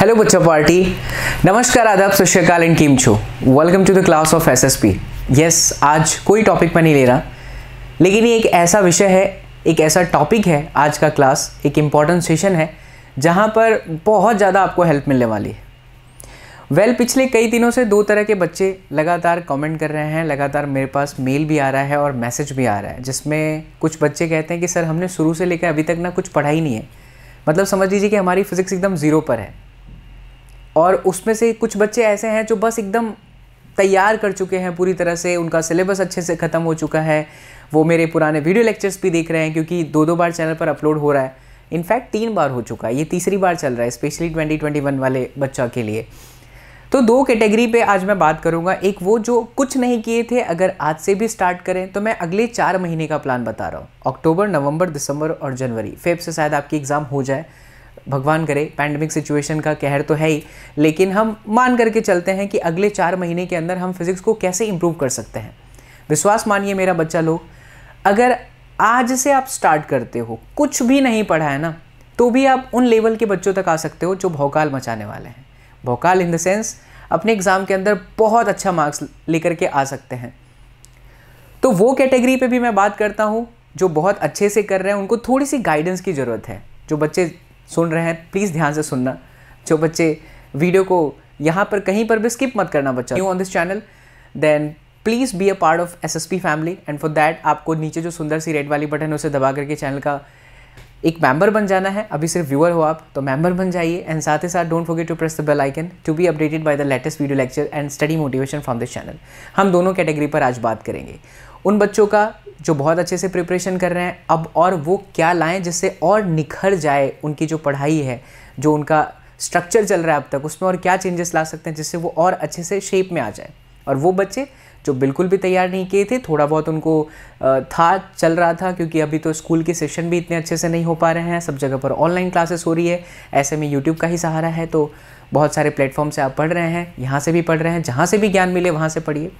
hello बच्चा party नमस्कार आदाब सत्यकाल एंड कीम छो welcome to the class of SSP yes आज कोई टॉपिक मैं नहीं ले रहा लेकिन ये एक ऐसा विषय है एक ऐसा टॉपिक है आज का क्लास एक इम्पॉर्टेंट सेशन है जहाँ पर बहुत ज़्यादा आपको हेल्प मिलने वाली है वेल well, पिछले कई दिनों से दो तरह के बच्चे लगातार कमेंट कर रहे हैं लगातार मेरे पास मेल भी आ रहा है और मैसेज भी आ रहा है जिसमें कुछ बच्चे कहते हैं कि सर हमने शुरू से लेकर अभी तक ना कुछ पढ़ा ही नहीं है मतलब समझ लीजिए कि हमारी फ़िज़िक्स एकदम ज़ीरो पर है और उसमें से कुछ बच्चे ऐसे हैं जो बस एकदम तैयार कर चुके हैं पूरी तरह से उनका सिलेबस अच्छे से ख़त्म हो चुका है वो मेरे पुराने वीडियो लेक्चर्स भी देख रहे हैं क्योंकि दो दो बार चैनल पर अपलोड हो रहा है इनफैक्ट तीन बार हो चुका है ये तीसरी बार चल रहा है स्पेशली 2021 वाले बच्चा के लिए तो दो कैटेगरी पे आज मैं बात करूँगा एक वो जो कुछ नहीं किए थे अगर आज से भी स्टार्ट करें तो मैं अगले चार महीने का प्लान बता रहा हूँ अक्टूबर नवंबर दिसंबर और जनवरी फेब से शायद आपकी एग्ज़ाम हो जाए भगवान करे पैंडमिक सिचुएशन का कहर तो है ही लेकिन हम मान करके चलते हैं कि अगले चार महीने के अंदर हम फिज़िक्स को कैसे इम्प्रूव कर सकते हैं विश्वास मानिए मेरा बच्चा लोग अगर आज से आप स्टार्ट करते हो कुछ भी नहीं पढ़ा है ना तो भी आप उन लेवल के बच्चों तक आ सकते हो जो भौकाल मचाने वाले हैं भौकाल इन द सेंस अपने एग्ज़ाम के अंदर बहुत अच्छा मार्क्स लेकर के आ सकते हैं तो वो कैटेगरी पे भी मैं बात करता हूँ जो बहुत अच्छे से कर रहे हैं उनको थोड़ी सी गाइडेंस की ज़रूरत है जो बच्चे सुन रहे हैं प्लीज़ ध्यान से सुनना जो बच्चे वीडियो को यहाँ पर कहीं पर भी स्किप मत करना बच्चा new on this channel then please be a part of S S P family and for that आपको नीचे जो सुंदर सी रेड वाली बटन है उसे दबा करके चैनल का एक मेंबर बन जाना है अभी सिर्फ व्यूअर हो आप तो मेंबर बन जाइए एंड साथ ही साथ don't forget to press the bell icon to be updated by the latest video lecture and study motivation from this channel हम दोनों कैटेगरी पर आज बात करेंगे उन बच्चों का जो बहुत अच्छे से प्रिपरेशन कर रहे हैं अब और वो क्या लाएं जिससे और निखर जाए उनकी जो पढ़ाई है जो उनका स्ट्रक्चर चल रहा है अब तक उसमें और क्या चेंजेस ला सकते हैं जिससे वो और अच्छे से शेप में आ जाए और वो बच्चे जो बिल्कुल भी तैयार नहीं किए थे थोड़ा बहुत उनको था चल रहा था क्योंकि अभी तो स्कूल के सेशन भी इतने अच्छे से नहीं हो पा रहे हैं सब जगह पर ऑनलाइन क्लासेस हो रही है ऐसे में यूट्यूब का ही सहारा है तो बहुत सारे प्लेटफॉर्म से आप पढ़ रहे हैं यहाँ से भी पढ़ रहे हैं जहाँ से भी ज्ञान मिले वहाँ से पढ़िए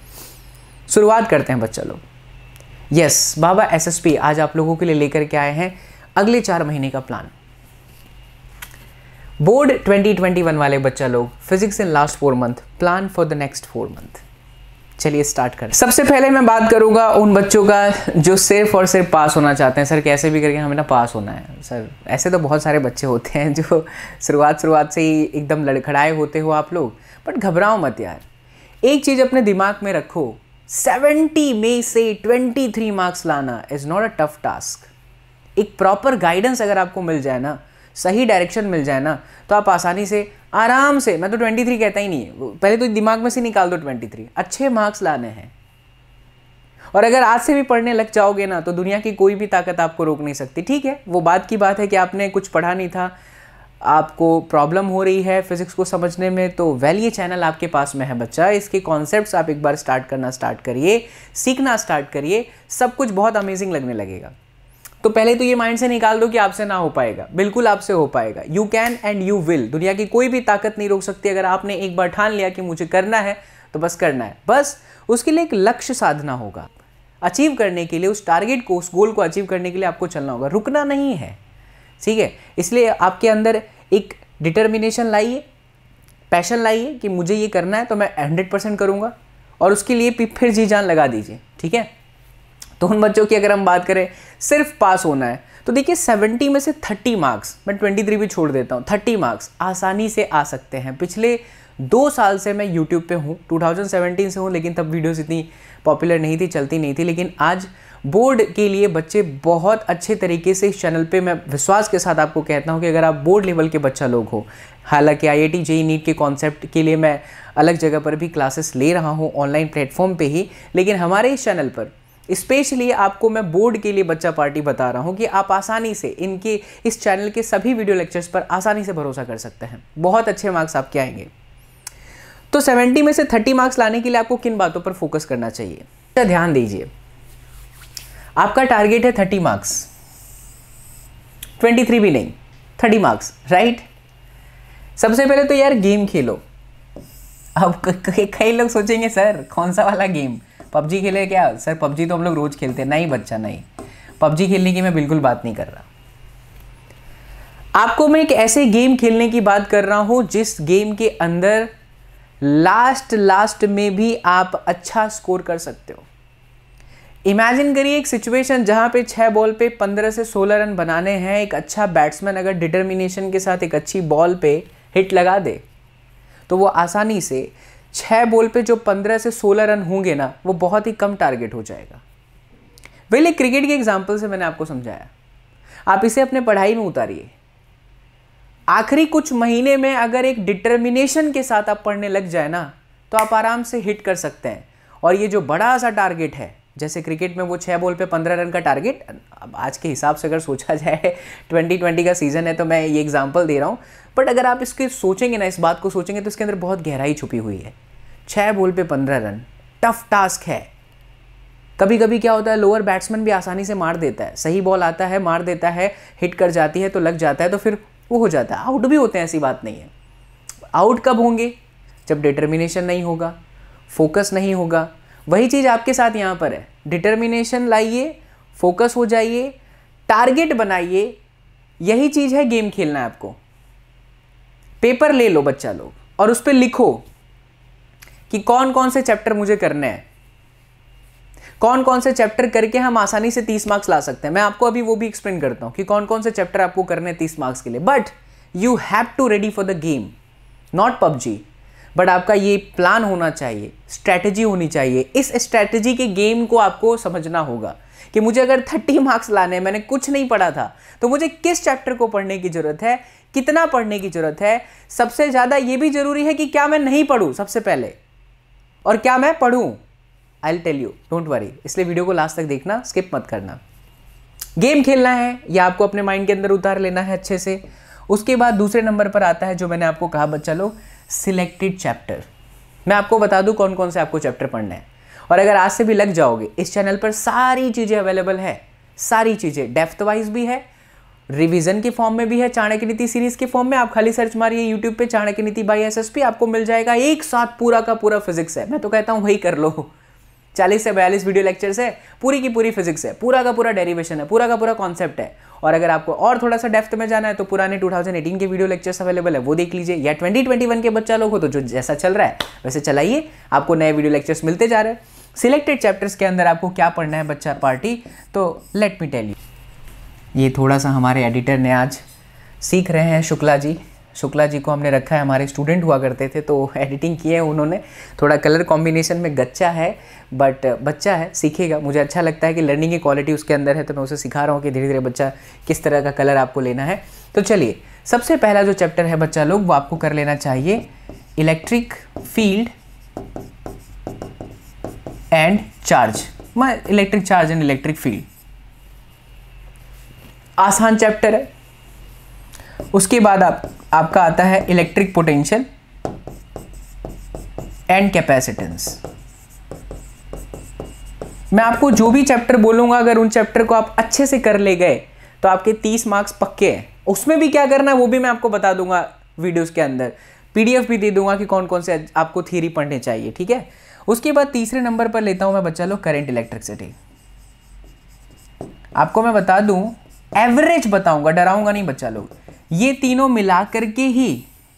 शुरुआत करते हैं बच्चा लोग यस एस बाबा एसएसपी आज आप लोगों के लिए लेकर के आए हैं अगले चार महीने का प्लान बोर्ड 2021 वाले बच्चा लोग physics in last four month plan for the next four month चलिए स्टार्ट करें सबसे पहले मैं बात करूंगा उन बच्चों का जो सिर्फ और सिर्फ पास होना चाहते हैं सर कैसे भी करके हमें ना पास होना है सर ऐसे तो बहुत सारे बच्चे होते हैं जो शुरुआत शुरुआत से ही एकदम लड़खड़ाए होते हो आप लोग बट घबराओ मत यार एक चीज़ अपने दिमाग में रखो 70 में से 23 मार्क्स लाना is not a tough task एक प्रॉपर गाइडेंस अगर आपको मिल जाए ना सही डायरेक्शन मिल जाए ना तो आप आसानी से आराम से मैं तो 23 कहता ही नहीं है पहले तो दिमाग में से निकाल दो 23 अच्छे मार्क्स लाने हैं और अगर आज से भी पढ़ने लग जाओगे ना तो दुनिया की कोई भी ताकत आपको रोक नहीं सकती ठीक है वो बात की बात है कि आपने कुछ पढ़ा नहीं था आपको प्रॉब्लम हो रही है फिज़िक्स को समझने में तो वेल ये चैनल आपके पास में है बच्चा इसके कॉन्सेप्ट आप एक बार स्टार्ट करना स्टार्ट करिए सीखना स्टार्ट करिए सब कुछ बहुत अमेजिंग लगने लगेगा तो पहले तो ये माइंड से निकाल दो कि आपसे ना हो पाएगा बिल्कुल आपसे हो पाएगा you can and you will दुनिया की कोई भी ताकत नहीं रोक सकती अगर आपने एक बार ठान लिया कि मुझे करना है तो बस करना है बस उसके लिए एक लक्ष्य साधना होगा अचीव करने के लिए उस टारगेट को उस गोल को अचीव करने के लिए आपको चलना होगा रुकना नहीं है ठीक है इसलिए आपके अंदर एक डिटर्मिनेशन लाइए पैशन लाइए कि मुझे ये करना है तो मैं हंड्रेड परसेंट करूँगा और उसके लिए फिर जी जान लगा दीजिए ठीक है तो उन बच्चों की अगर हम बात करें सिर्फ पास होना है तो देखिए सेवेंटी में से थर्टी मार्क्स मैं ट्वेंटी थ्री भी छोड़ देता हूँ थर्टी मार्क्स आसानी से आ सकते हैं पिछले दो साल से मैं यूट्यूब पे हूँ टू से हूँ लेकिन तब वीडियोज इतनी पॉपुलर नहीं थी चलती नहीं थी लेकिन आज बोर्ड के लिए बच्चे बहुत अच्छे तरीके से इस चैनल पे मैं विश्वास के साथ आपको कहता हूँ कि अगर आप बोर्ड लेवल के बच्चा लोग हो हालांकि आई आई जेई नीट के कॉन्सेप्ट के लिए मैं अलग जगह पर भी क्लासेस ले रहा हूँ ऑनलाइन प्लेटफॉर्म पर ही लेकिन हमारे इस चैनल पर स्पेशली आपको मैं बोर्ड के लिए बच्चा पार्टी बता रहा हूँ कि आप आसानी से इनके इस चैनल के सभी वीडियो लेक्चर्स पर आसानी से भरोसा कर सकते हैं बहुत अच्छे मार्क्स आपके आएंगे तो 70 में से 30 मार्क्स लाने के लिए आपको किन बातों पर फोकस करना चाहिए अच्छा, ध्यान दीजिए आपका टारगेट है थर्टी मार्क्स ट्वेंटी थ्री भी नहीं थर्टी मार्क्स राइट सबसे पहले तो यार गेम खेलो अब कई लोग सोचेंगे सर कौन सा वाला गेम पबजी खेले क्या सर पबजी तो हम लोग रोज़ खेलते हैं नहीं बच्चा नहीं पबजी खेलने की मैं बिल्कुल बात नहीं कर रहा आपको मैं एक ऐसे गेम खेलने की बात कर रहा हूँ जिस गेम के अंदर लास्ट लास्ट में भी आप अच्छा स्कोर कर सकते हो इमेजिन करिए एक सिचुएशन जहाँ पे छः बॉल पे पंद्रह से सोलह रन बनाने हैं एक अच्छा बैट्समैन अगर डिटर्मिनेशन के साथ एक अच्छी बॉल पे हिट लगा दे तो वो आसानी से छः बॉल पे जो पंद्रह से सोलह रन होंगे ना वो बहुत ही कम टारगेट हो जाएगा वेल एक क्रिकेट के एग्जाम्पल से मैंने आपको समझाया आप इसे अपने पढ़ाई में उतारिए आखिरी कुछ महीने में अगर एक डिटर्मिनेशन के साथ आप पढ़ने लग जाए ना तो आप आराम से हिट कर सकते हैं और ये जो बड़ा सा टारगेट है जैसे क्रिकेट में वो छः बॉल पे पंद्रह रन का टारगेट अब आज के हिसाब से अगर सोचा जाए ट्वेंटी ट्वेंटी का सीज़न है तो मैं ये एग्जांपल दे रहा हूँ बट अगर आप इसके सोचेंगे ना इस बात को सोचेंगे तो इसके अंदर बहुत गहराई छुपी हुई है छः बॉल पे पंद्रह रन टफ टास्क है कभी कभी क्या होता है लोअर बैट्समैन भी आसानी से मार देता है सही बॉल आता है मार देता है हिट कर जाती है तो लग जाता है तो फिर वो हो जाता है आउट भी होते हैं ऐसी बात नहीं है आउट कब होंगे जब डिटर्मिनेशन नहीं होगा फोकस नहीं होगा वही चीज़ आपके साथ यहाँ पर है डिटर्मिनेशन लाइए फोकस हो जाइए टारगेट बनाइए यही चीज़ है गेम खेलना है आपको पेपर ले लो बच्चा लोग और उस पर लिखो कि कौन कौन से चैप्टर मुझे करने हैं कौन कौन से चैप्टर करके हम आसानी से तीस मार्क्स ला सकते हैं मैं आपको अभी वो भी एक्सप्लेन करता हूँ कि कौन कौन से चैप्टर आपको करने हैं तीस मार्क्स के लिए but you have to ready for the game not PUBG but आपका ये प्लान होना चाहिए स्ट्रैटेजी होनी चाहिए इस स्ट्रैटेजी के गेम को आपको समझना होगा कि मुझे अगर थर्टी मार्क्स लाने हैं मैंने कुछ नहीं पढ़ा था तो मुझे किस चैप्टर को पढ़ने की ज़रूरत है कितना पढ़ने की ज़रूरत है सबसे ज़्यादा ये भी ज़रूरी है कि क्या मैं नहीं पढ़ूँ सबसे पहले और क्या मैं पढ़ूँ I tell you don't worry इसलिए वीडियो को लास्ट तक देखना स्किप मत करना गेम खेलना है या आपको अपने माइंड के अंदर उतार लेना है अच्छे से उसके बाद दूसरे नंबर पर आता है जो मैंने आपको कहा बच्चा लोग सिलेक्टेड चैप्टर मैं आपको बता दूं कौन कौन से आपको चैप्टर पढ़ना है और अगर आज से भी लग जाओगे इस चैनल पर सारी चीज़ें अवेलेबल है सारी चीज़ें डेफ्थ वाइज भी है रिवीजन के फॉर्म में भी है चाणक्य नीति सीरीज के फॉर्म में आप खाली सर्च मारिए यूट्यूब पे चाणक्य नीति बाई एस आपको मिल जाएगा एक साथ पूरा का पूरा फिजिक्स है मैं तो कहता हूँ वही कर लो चालीस से बयालीस वीडियो लेक्चर्स है पूरी की पूरी फिजिक्स है पूरा का पूरा डेरिवेशन है पूरा का पूरा कॉन्सेप्ट है और अगर आपको और थोड़ा सा डेफ्थ में जाना है तो पुराने 2018 के वीडियो लेक्चर्स अवेलेबल है वो देख लीजिए या 2021 के बच्चा लोग हो तो जो जैसा चल रहा है वैसे चलाइए आपको नए वीडियो लेक्चर्स मिलते जा रहे हैं सिलेक्टेड चैप्टर्स के अंदर आपको क्या पढ़ना है बच्चा पार्टी तो लेट मी टेल यू ये थोड़ा सा हमारे एडिटर ने आज सीख रहे हैं शुक्ला जी शुक्ला जी को हमने रखा है हमारे स्टूडेंट हुआ करते थे तो एडिटिंग किए हैं उन्होंने थोड़ा कलर कॉम्बिनेशन में गच्चा है बट बच्चा है सीखेगा मुझे अच्छा लगता है कि लर्निंग की क्वालिटी उसके अंदर है तो मैं उसे सिखा रहा हूँ कि धीरे धीरे बच्चा किस तरह का कलर आपको लेना है तो चलिए सबसे पहला जो चैप्टर है बच्चा लोग वो आपको कर लेना चाहिए इलेक्ट्रिक फील्ड एंड चार्ज मैं electric charge and electric field आसान चैप्टर है उसके बाद आप आपका आता है इलेक्ट्रिक पोटेंशियल एंड कैपेसिटेंस मैं आपको जो भी चैप्टर बोलूंगा अगर उन चैप्टर को आप अच्छे से कर ले गए तो आपके तीस मार्क्स पक्के हैं उसमें भी क्या करना है वो भी मैं आपको बता दूंगा वीडियोस के अंदर पीडीएफ भी दे दूंगा कि कौन कौन से आपको थीरी पढ़ने चाहिए ठीक है उसके बाद तीसरे नंबर पर लेता हूं मैं बच्चा लोग करेंट इलेक्ट्रिसिटी आपको मैं बता दूं एवरेज बताऊंगा डराऊंगा नहीं बच्चा लोग ये तीनों मिला करके ही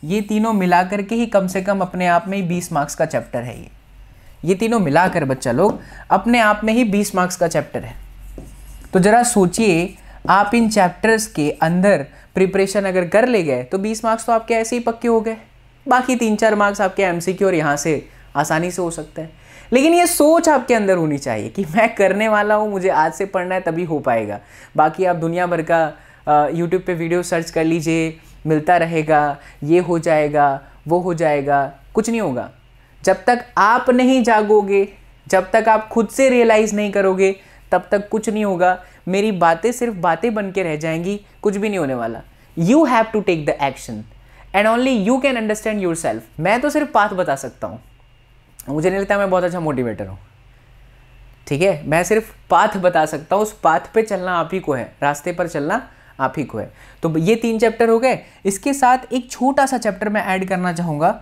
ये तीनों मिला करके ही कम से कम अपने आप में ही बीस मार्क्स का चैप्टर है ये ये तीनों मिलाकर बच्चा लोग अपने आप में ही बीस मार्क्स का चैप्टर है तो ज़रा सोचिए आप इन चैप्टर्स के अंदर प्रिपरेशन अगर कर ले गए तो बीस मार्क्स तो आपके ऐसे ही पक्के हो गए बाकी तीन चार मार्क्स आपके एम और यहाँ से आसानी से हो सकता है लेकिन ये सोच आपके अंदर होनी चाहिए कि मैं करने वाला हूँ मुझे आज से पढ़ना है तभी हो पाएगा बाकी आप दुनिया भर का यूट्यूब पे वीडियो सर्च कर लीजिए मिलता रहेगा ये हो जाएगा वो हो जाएगा कुछ नहीं होगा जब तक आप नहीं जागोगे जब तक आप खुद से रियलाइज़ नहीं करोगे तब तक कुछ नहीं होगा मेरी बातें सिर्फ बातें बन के रह जाएंगी कुछ भी नहीं होने वाला you have to take the action and only you can understand yourself मैं तो सिर्फ पाथ बता सकता हूँ मुझे नहीं लगता मैं बहुत अच्छा मोटिवेटर हूँ ठीक है मैं सिर्फ पाथ बता सकता हूँ उस पाथ पे चलना आप ही को है रास्ते पर चलना आप ही को है तो ये तीन चैप्टर हो गए इसके साथ एक छोटा सा चैप्टर मैं ऐड करना चाहूँगा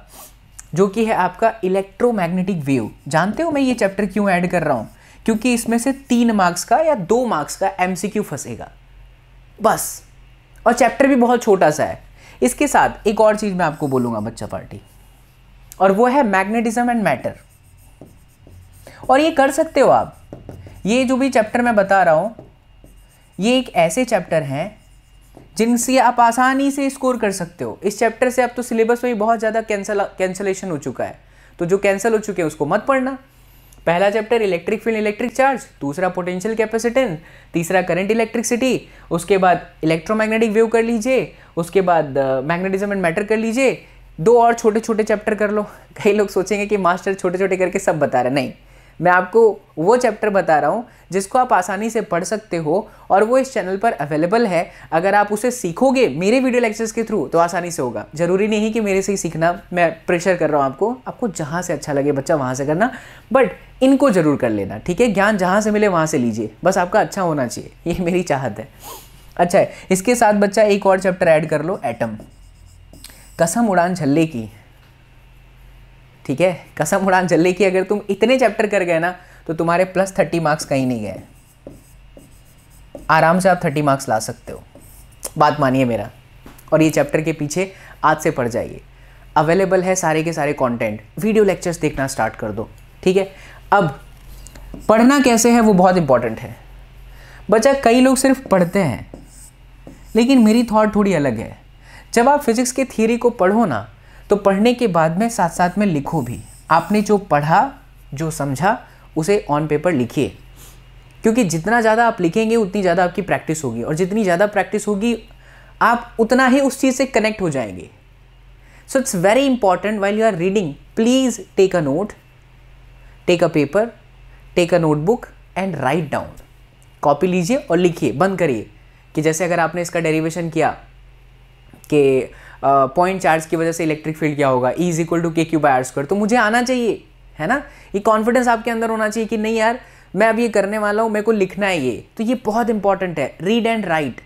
जो कि है आपका इलेक्ट्रोमैग्नेटिक वेव जानते हो मैं ये चैप्टर क्यों ऐड कर रहा हूँ क्योंकि इसमें से तीन मार्क्स का या दो मार्क्स का एम फंसेगा बस और चैप्टर भी बहुत छोटा सा है इसके साथ एक और चीज़ मैं आपको बोलूँगा बच्चा पार्टी और वो है मैग्नेटिज्म एंड मैटर और ये कर सकते हो आप ये जो भी चैप्टर मैं बता रहा हूँ ये एक ऐसे चैप्टर हैं जिनसे आप आसानी से स्कोर कर सकते हो इस चैप्टर से अब तो सिलेबस में बहुत ज़्यादा कैंसल कैंसलेशन हो चुका है तो जो कैंसिल हो चुके हैं उसको मत पढ़ना पहला chapter electric field electric charge दूसरा पोटेंशियल कैपेसिटेंस तीसरा करंट इलेक्ट्रिसिटी उसके बाद इलेक्ट्रोमैग्नेटिक वेव कर लीजिए उसके बाद मैग्नेटिज्म एंड मैटर कर लीजिए दो और छोटे छोटे चैप्टर कर लो कई लोग सोचेंगे कि मास्टर छोटे छोटे करके सब बता रहे नहीं मैं आपको वो चैप्टर बता रहा हूँ जिसको आप आसानी से पढ़ सकते हो और वो इस चैनल पर अवेलेबल है अगर आप उसे सीखोगे मेरे वीडियो लेक्चर्स के थ्रू तो आसानी से होगा ज़रूरी नहीं कि मेरे से ही सीखना मैं प्रेशर कर रहा हूँ आपको आपको जहाँ से अच्छा लगे बच्चा वहाँ से करना बट इनको ज़रूर कर लेना ठीक है ज्ञान जहाँ से मिले वहाँ से लीजिए बस आपका अच्छा होना चाहिए ये मेरी चाहत है अच्छा है इसके साथ बच्चा एक और चैप्टर ऐड कर लो एटम कसम उड़ान झल्ले की ठीक है कसम उड़ान चल रही कि अगर तुम इतने चैप्टर कर गए ना तो तुम्हारे प्लस थर्टी मार्क्स कहीं नहीं गए आराम से आप थर्टी मार्क्स ला सकते हो बात मानिए मेरा और ये चैप्टर के पीछे आज से पढ़ जाइए अवेलेबल है सारे के सारे कंटेंट वीडियो लेक्चर्स देखना स्टार्ट कर दो ठीक है अब पढ़ना कैसे है वो बहुत इंपॉर्टेंट है बच्चा कई लोग सिर्फ पढ़ते हैं लेकिन मेरी थॉट थोड़ी अलग है जब आप फिज़िक्स के थियोरी को पढ़ो ना तो पढ़ने के बाद में साथ साथ में लिखो भी आपने जो पढ़ा जो समझा उसे ऑन पेपर लिखिए क्योंकि जितना ज़्यादा आप लिखेंगे उतनी ज़्यादा आपकी प्रैक्टिस होगी और जितनी ज़्यादा प्रैक्टिस होगी आप उतना ही उस चीज़ से कनेक्ट हो जाएंगे so it's very important while you are reading please take a note take a paper take a notebook and write down copy लीजिए और लिखिए बंद करिए कि जैसे अगर आपने इसका डेरिवेशन किया कि पॉइंट चार्ज की वजह से इलेक्ट्रिक फील्ड क्या होगा E is equal to K Q by R square तो मुझे आना चाहिए है ना ये कॉन्फिडेंस आपके अंदर होना चाहिए कि नहीं यार मैं अब ये करने वाला हूँ मेरे को लिखना है ये तो ये बहुत इंपॉर्टेंट है रीड एंड राइट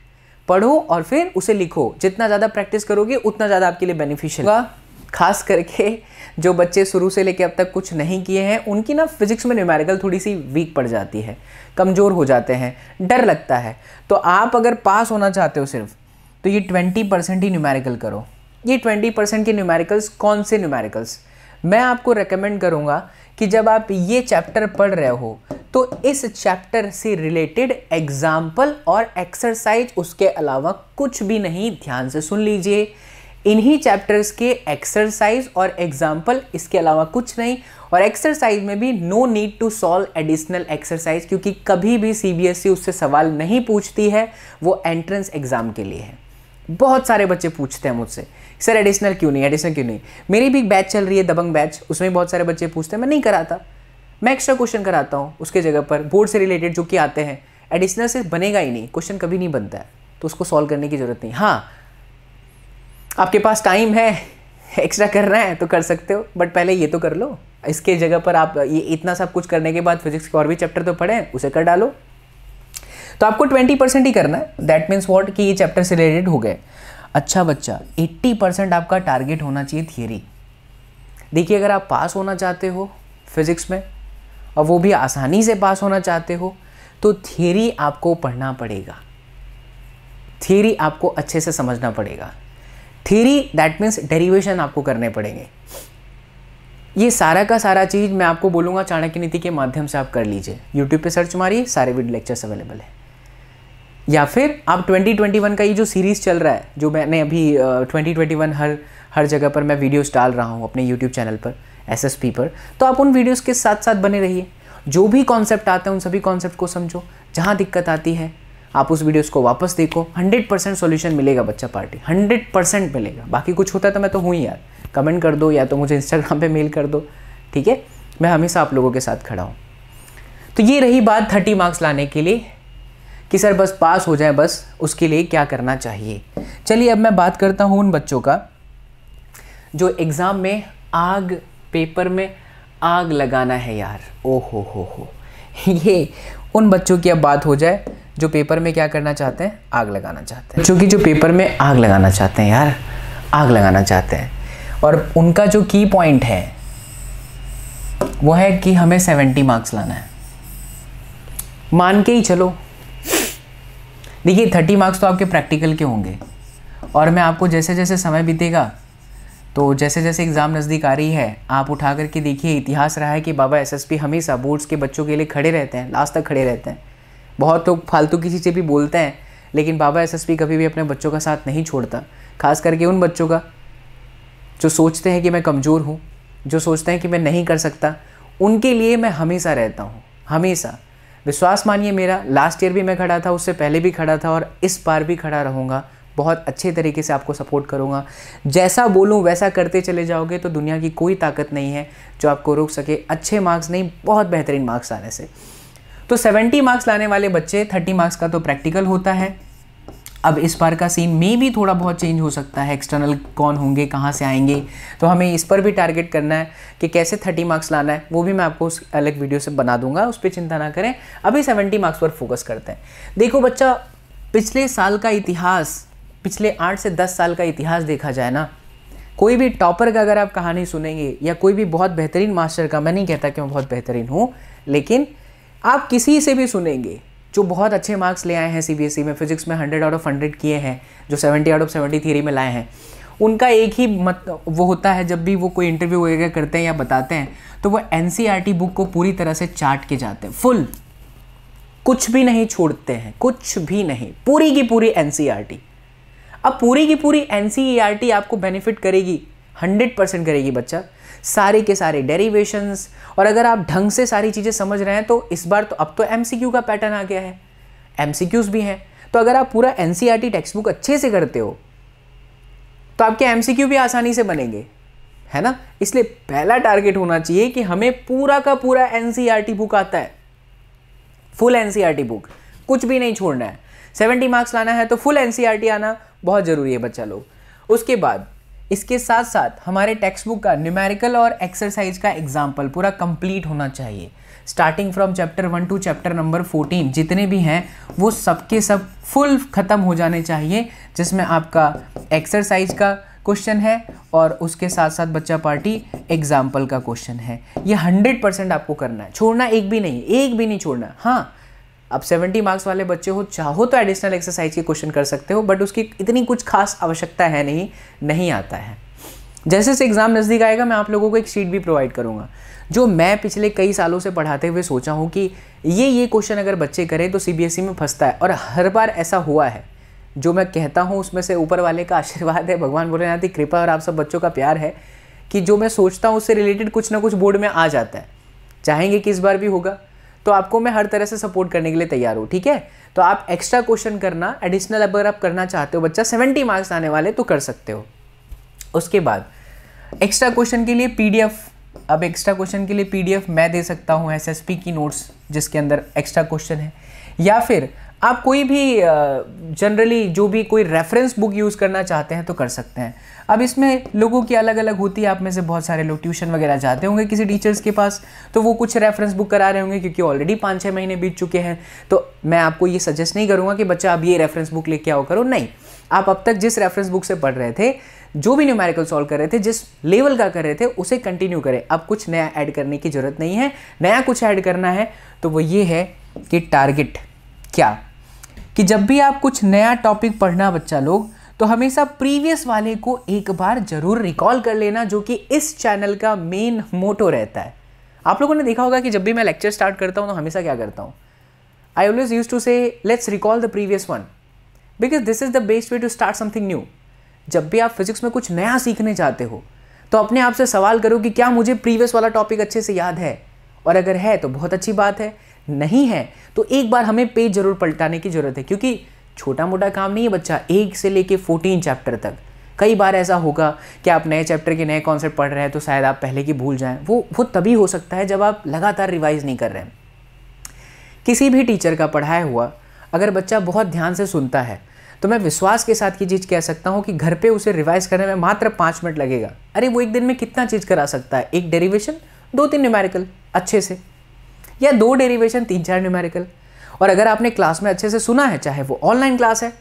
पढ़ो और फिर उसे लिखो जितना ज़्यादा प्रैक्टिस करोगे उतना ज़्यादा आपके लिए बेनिफिशियल होगा खास करके जो बच्चे शुरू से लेके अब तक कुछ नहीं किए हैं उनकी ना फिजिक्स में न्यूमेरिकल थोड़ी सी वीक पड़ जाती है कमज़ोर हो जाते हैं डर लगता है तो आप अगर पास होना चाहते हो सिर्फ तो ये ट्वेंटी परसेंट ही न्यूमेरिकल करो ये ट्वेंटी परसेंट के न्यूमेरिकल्स कौन से न्यूमेरिकल्स मैं आपको रेकमेंड करूँगा कि जब आप ये चैप्टर पढ़ रहे हो तो इस चैप्टर से रिलेटेड एग्जाम्पल और एक्सरसाइज उसके अलावा कुछ भी नहीं ध्यान से सुन लीजिए इन्हीं चैप्टर्स के एक्सरसाइज और एग्जाम्पल इसके अलावा कुछ नहीं और एक्सरसाइज में भी no need to solve additional exercise क्योंकि कभी भी सीबीएसई e उससे सवाल नहीं पूछती है वो एंट्रेंस एग्ज़ाम के लिए है बहुत सारे बच्चे पूछते हैं मुझसे सर एडिशनल क्यों नहीं एडिशनल क्यों नहीं मेरी भी एक बैच चल रही है दबंग बैच उसमें बहुत सारे बच्चे पूछते हैं मैं नहीं कराता मैं एक्स्ट्रा क्वेश्चन कराता हूँ उसके जगह पर बोर्ड से रिलेटेड जो कि आते हैं एडिशनल से बनेगा ही नहीं क्वेश्चन कभी नहीं बनता है तो उसको सॉल्व करने की ज़रूरत नहीं हाँ आपके पास टाइम है एक्स्ट्रा करना है तो कर सकते हो बट पहले ये तो कर लो इसके जगह पर आप ये इतना सब कुछ करने के बाद फिजिक्स के और भी चैप्टर तो पढ़े उसे कर डालो तो आपको ट्वेंटी परसेंट ही करना है दैट मीन्स वॉट कि ये चैप्टर से रिलेटेड हो गए अच्छा बच्चा एट्टी परसेंट आपका टारगेट होना चाहिए थियरी देखिए अगर आप पास होना चाहते हो फिज़िक्स में और वो भी आसानी से पास होना चाहते हो तो थियरी आपको पढ़ना पड़ेगा थियरी आपको अच्छे से समझना पड़ेगा थियरी दैट मीन्स डेरिवेशन आपको करने पड़ेंगे ये सारा का सारा चीज़ मैं आपको बोलूँगा चाणक्य नीति के माध्यम से आप कर लीजिए यूट्यूब पे सर्च मारिए सारे वीडियो लेक्चर्स अवेलेबल है या फिर आप 2021 का ये जो सीरीज़ चल रहा है जो मैंने अभी uh, 2021 हर हर जगह पर मैं वीडियोस डाल रहा हूँ अपने यूट्यूब चैनल पर एस एस पी पर तो आप उन वीडियोस के साथ साथ बने रहिए जो भी कॉन्सेप्ट आते हैं उन सभी कॉन्सेप्ट को समझो जहाँ दिक्कत आती है आप उस वीडियोस को वापस देखो 100 परसेंट सोल्यूशन मिलेगा बच्चा पार्टी 100 परसेंट मिलेगा बाकी कुछ होता है तो मैं तो हूँ ही यार कमेंट कर दो या तो मुझे इंस्टाग्राम पे मेल कर दो ठीक है मैं हमेशा आप लोगों के साथ खड़ा हूँ तो ये रही बात थर्टी मार्क्स लाने के लिए कि सर बस पास हो जाए बस उसके लिए क्या करना चाहिए चलिए अब मैं बात करता हूँ उन बच्चों का जो एग्ज़ाम में आग पेपर में आग लगाना है यार ओ हो हो हो ये उन बच्चों की अब बात हो जाए जो पेपर में क्या करना चाहते हैं आग लगाना चाहते हैं चूँकि जो पेपर में आग लगाना चाहते हैं यार आग लगाना चाहते हैं और उनका जो की पॉइंट है वो है कि हमें सेवेंटी मार्क्स लाना है मान के ही चलो देखिए थर्टी मार्क्स तो आपके प्रैक्टिकल के होंगे और मैं आपको जैसे जैसे समय बीतेगा तो जैसे जैसे एग्ज़ाम नज़दीक आ रही है आप उठा करके देखिए इतिहास रहा है कि बाबा एसएसपी हमेशा बोर्ड्स के बच्चों के लिए खड़े रहते हैं लास्ट तक खड़े रहते हैं बहुत लोग तो फालतू किसी से भी बोलते हैं लेकिन बाबा एसएसपी कभी भी अपने बच्चों का साथ नहीं छोड़ता खास करके उन बच्चों का जो सोचते हैं कि मैं कमज़ोर हूँ जो सोचते हैं कि मैं नहीं कर सकता उनके लिए मैं हमेशा रहता हूँ हमेशा विश्वास मानिए मेरा लास्ट ईयर भी मैं खड़ा था उससे पहले भी खड़ा था और इस बार भी खड़ा रहूँगा बहुत अच्छे तरीके से आपको सपोर्ट करूँगा जैसा बोलूँ वैसा करते चले जाओगे तो दुनिया की कोई ताकत नहीं है जो आपको रोक सके अच्छे मार्क्स नहीं बहुत बेहतरीन मार्क्स आने से तो 70 मार्क्स लाने वाले बच्चे 30 मार्क्स का तो प्रैक्टिकल होता है अब इस बार का सीन में भी थोड़ा बहुत चेंज हो सकता है एक्सटर्नल कौन होंगे कहाँ से आएंगे तो हमें इस पर भी टारगेट करना है कि कैसे थर्टी मार्क्स लाना है वो भी मैं आपको उस अलग वीडियो से बना दूंगा उस पर चिंता ना करें अभी सेवेंटी मार्क्स पर फोकस करते हैं देखो बच्चा पिछले साल का इतिहास पिछले आठ से दस साल का इतिहास देखा जाए ना कोई भी टॉपर का अगर आप कहानी सुनेंगे या कोई भी बहुत बेहतरीन मास्टर का मैं नहीं कहता कि मैं बहुत बेहतरीन हूँ लेकिन आप किसी से भी सुनेंगे जो बहुत अच्छे मार्क्स ले आए हैं सी e में फिजिक्स में हंड्रेड आउट ऑफ हंड्रेड किए हैं जो seventy out of seventy three में लाए हैं उनका एक ही मत वो होता है जब भी वो कोई इंटरव्यू वगैरह करते हैं या बताते हैं तो वो एन बुक e को पूरी तरह से चाट के जाते हैं फुल कुछ भी नहीं छोड़ते हैं कुछ भी नहीं पूरी की पूरी एन e अब पूरी की पूरी एन आपको बेनिफिट करेगी हंड्रेड परसेंट करेगी बच्चा सारे के सारे डेरिवेशंस और अगर आप ढंग से सारी चीज़ें समझ रहे हैं तो इस बार तो अब तो एम का पैटर्न आ गया है एम भी हैं तो अगर आप पूरा एन टेक्स्ट बुक अच्छे से करते हो तो आपके एम भी आसानी से बनेंगे है ना इसलिए पहला टारगेट होना चाहिए कि हमें पूरा का पूरा एन बुक e आता है फुल एन बुक कुछ भी नहीं छोड़ना है सेवेंटी मार्क्स लाना है तो फुल एन e आना बहुत ज़रूरी है बच्चा लोग उसके बाद इसके साथ साथ हमारे टेक्स्ट बुक का न्यूमेरिकल और एक्सरसाइज का एग्जाम्पल पूरा कंप्लीट होना चाहिए starting from chapter one to chapter number fourteen जितने भी हैं वो सबके सब फुल ख़त्म हो जाने चाहिए जिसमें आपका एक्सरसाइज का क्वेश्चन है और उसके साथ साथ बच्चा पार्टी एग्जाम्पल का क्वेश्चन है ये हंड्रेड परसेंट आपको करना है छोड़ना एक भी नहीं एक भी नहीं छोड़ना हाँ अब 70 मार्क्स वाले बच्चे हो चाहो तो एडिशनल एक्सरसाइज के क्वेश्चन कर सकते हो बट उसकी इतनी कुछ खास आवश्यकता है नहीं नहीं आता है जैसे जैसे एग्ज़ाम नज़दीक आएगा मैं आप लोगों को एक शीट भी प्रोवाइड करूँगा जो मैं पिछले कई सालों से पढ़ाते हुए सोचा हूँ कि ये ये क्वेश्चन अगर बच्चे करें तो सीबीएसई e में फंसता है और हर बार ऐसा हुआ है जो मैं कहता हूँ उसमें से ऊपर वाले का आशीर्वाद है भगवान भोलेनाथ की कृपा और आप सब बच्चों का प्यार है कि जो मैं सोचता हूँ उससे रिलेटेड कुछ ना कुछ बोर्ड में आ जाता है चाहेंगे कि इस बार भी होगा तो आपको मैं हर तरह से सपोर्ट करने के लिए तैयार हूँ ठीक है तो आप एक्स्ट्रा क्वेश्चन करना एडिशनल अगर आप करना चाहते हो बच्चा सेवेंटी मार्क्स आने वाले तो कर सकते हो उसके बाद एक्स्ट्रा क्वेश्चन के लिए पीडीएफ अब एक्स्ट्रा क्वेश्चन के लिए पीडीएफ मैं दे सकता हूँ एस की नोट्स जिसके अंदर एक्स्ट्रा क्वेश्चन है या फिर आप कोई भी जनरली जो भी कोई रेफरेंस बुक यूज़ करना चाहते हैं तो कर सकते हैं अब इसमें लोगों की अलग अलग होती है आप में से बहुत सारे लोग ट्यूशन वगैरह जाते होंगे किसी टीचर्स के पास तो वो कुछ रेफरेंस बुक करा रहे होंगे क्योंकि ऑलरेडी पाँच छः महीने बीत चुके हैं तो मैं आपको ये सजेस्ट नहीं करूँगा कि बच्चा अब ये रेफरेंस बुक लेके आओ करो नहीं आप अब तक जिस रेफरेंस बुक से पढ़ रहे थे जो भी न्यूमेरिकल सॉल्व कर रहे थे जिस लेवल का कर रहे थे उसे कंटिन्यू करें अब कुछ नया ऐड करने की ज़रूरत नहीं है नया कुछ ऐड करना है तो वो ये है कि टारगेट क्या कि जब भी आप कुछ नया टॉपिक पढ़ना बच्चा लोग तो हमेशा प्रीवियस वाले को एक बार ज़रूर रिकॉल कर लेना जो कि इस चैनल का मेन मोटो रहता है आप लोगों ने देखा होगा कि जब भी मैं लेक्चर स्टार्ट करता हूँ तो हमेशा क्या करता हूँ I always use to say let's recall the previous one because this is the best way to start something new जब भी आप फिजिक्स में कुछ नया सीखने जाते हो तो अपने आप से सवाल करो कि क्या मुझे प्रीवियस वाला टॉपिक अच्छे से याद है और अगर है तो बहुत अच्छी बात है नहीं है तो एक बार हमें पेज जरूर पलटाने की ज़रूरत है क्योंकि छोटा मोटा काम नहीं है बच्चा एक से लेके फोर्टीन चैप्टर तक कई बार ऐसा होगा कि आप नए चैप्टर के नए कॉन्सेप्ट पढ़ रहे हैं तो शायद आप पहले की भूल जाएं वो वो तभी हो सकता है जब आप लगातार रिवाइज़ नहीं कर रहे हैं किसी भी टीचर का पढ़ाया हुआ अगर बच्चा बहुत ध्यान से सुनता है तो मैं विश्वास के साथ ये चीज़ कह सकता हूँ कि घर पे उसे रिवाइज़ करने में मात्र पाँच मिनट लगेगा अरे वो एक दिन में कितना चीज़ करा सकता है एक डेरिवेशन दो तीन न्यूमेरिकल अच्छे से या दो डेरिवेशन तीन चार न्यूमेरिकल और अगर आपने क्लास में अच्छे से सुना है चाहे वो ऑनलाइन क्लास है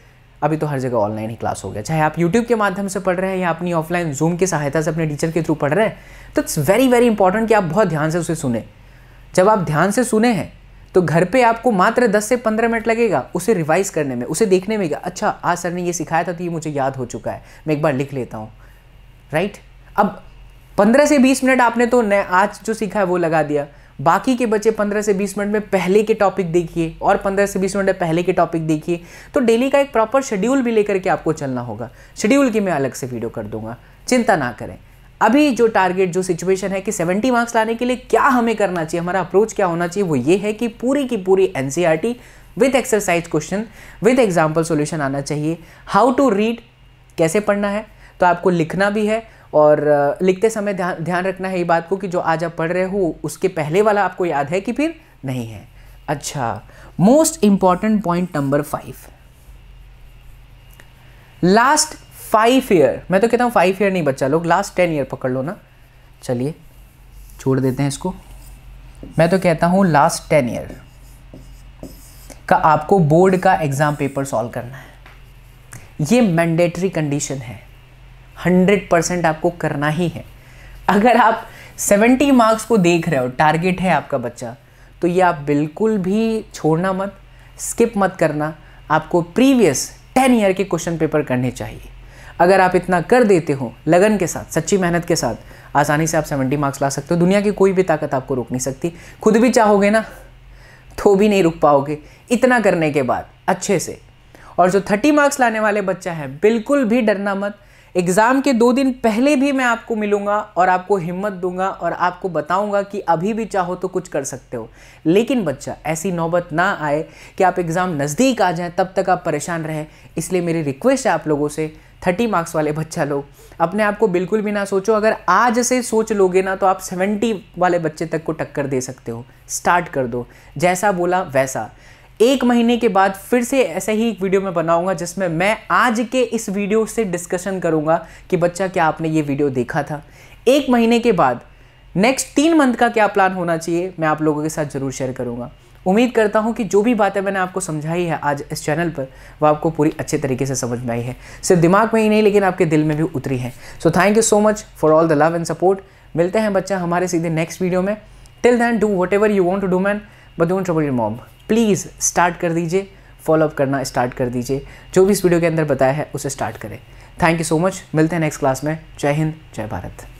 अभी तो हर जगह ऑनलाइन ही क्लास हो गया चाहे आप यूट्यूब के माध्यम से पढ़ रहे हैं या अपनी ऑफलाइन जूम की सहायता से अपने टीचर के थ्रू पढ़ रहे हैं तो इट्स वेरी वेरी इंपॉर्टेंट कि आप बहुत ध्यान से उसे सुने जब आप ध्यान से सुने हैं तो घर पे आपको मात्र 10 से 15 मिनट लगेगा उसे रिवाइज करने में उसे देखने में अच्छा आज सर ने ये सिखाया था तो ये मुझे याद हो चुका है मैं एक बार लिख लेता हूँ राइट अब पंद्रह से बीस मिनट आपने तो आज जो सीखा है वो लगा दिया बाकी के बचे 15 से 20 मिनट में पहले के टॉपिक देखिए और 15 से 20 मिनट में पहले के टॉपिक देखिए तो डेली का एक प्रॉपर शेड्यूल भी लेकर के आपको चलना होगा शेड्यूल की मैं अलग से वीडियो कर दूंगा चिंता ना करें अभी जो टारगेट जो सिचुएशन है कि 70 मार्क्स लाने के लिए क्या हमें करना चाहिए हमारा अप्रोच क्या होना चाहिए वो ये है कि पूरी की पूरी एन विद exercise question with example solution आना चाहिए हाउ टू रीड कैसे पढ़ना है तो आपको लिखना भी है और लिखते समय ध्यान ध्यान रखना है ये बात को कि जो आज आप पढ़ रहे हो उसके पहले वाला आपको याद है कि फिर नहीं है अच्छा most important point number five last five year मैं तो कहता हूँ फाइव ईयर नहीं बच्चा लोग लास्ट टेन ईयर पकड़ लो ना चलिए छोड़ देते हैं इसको मैं तो कहता हूँ लास्ट टेन ईयर का आपको बोर्ड का एग्ज़ाम पेपर सॉल्व करना है ये मैंडेटरी कंडीशन है हंड्रेड परसेंट आपको करना ही है अगर आप सेवेंटी मार्क्स को देख रहे हो टारगेट है आपका बच्चा तो ये आप बिल्कुल भी छोड़ना मत स्किप मत करना आपको प्रीवियस टेन ईयर के क्वेश्चन पेपर करने चाहिए अगर आप इतना कर देते हो लगन के साथ सच्ची मेहनत के साथ आसानी से आप सेवेंटी मार्क्स ला सकते हो दुनिया की कोई भी ताकत आपको रोक नहीं सकती खुद भी चाहोगे ना तो भी नहीं रुक पाओगे इतना करने के बाद अच्छे से और जो थर्टी मार्क्स लाने वाले बच्चा है बिल्कुल भी डरना मत एग्ज़ाम के दो दिन पहले भी मैं आपको मिलूंगा और आपको हिम्मत दूंगा और आपको बताऊंगा कि अभी भी चाहो तो कुछ कर सकते हो लेकिन बच्चा ऐसी नौबत ना आए कि आप एग्ज़ाम नज़दीक आ जाए तब तक आप परेशान रहें इसलिए मेरी रिक्वेस्ट है आप लोगों से थर्टी मार्क्स वाले बच्चा लोग अपने आप को बिल्कुल भी ना सोचो अगर आज से सोच लोगे ना तो आप सेवेंटी वाले बच्चे तक को टक्कर दे सकते हो स्टार्ट कर दो जैसा बोला वैसा एक महीने के बाद फिर से ऐसे ही एक वीडियो मैं बनाऊंगा जिसमें मैं आज के इस वीडियो से डिस्कशन करूंगा कि बच्चा क्या आपने ये वीडियो देखा था एक महीने के बाद नेक्स्ट तीन मंथ का क्या प्लान होना चाहिए मैं आप लोगों के साथ ज़रूर शेयर करूंगा उम्मीद करता हूँ कि जो भी बातें मैंने आपको समझाई है आज इस चैनल पर वो आपको पूरी अच्छे तरीके से समझ में आई है सिर्फ दिमाग में ही नहीं लेकिन आपके दिल में भी उतरी है so thank you so much for all the love and support मिलते हैं बच्चा हमारे सीधे नेक्स्ट वीडियो में till then do whatever you want to do man but don't trouble you mom please start कर दीजिए फॉलोअप करना start कर दीजिए जो भी इस वीडियो के अंदर बताया है उसे स्टार्ट करें थैंक यू सो मच मिलते हैं नेक्स्ट क्लास में जय हिंद जय भारत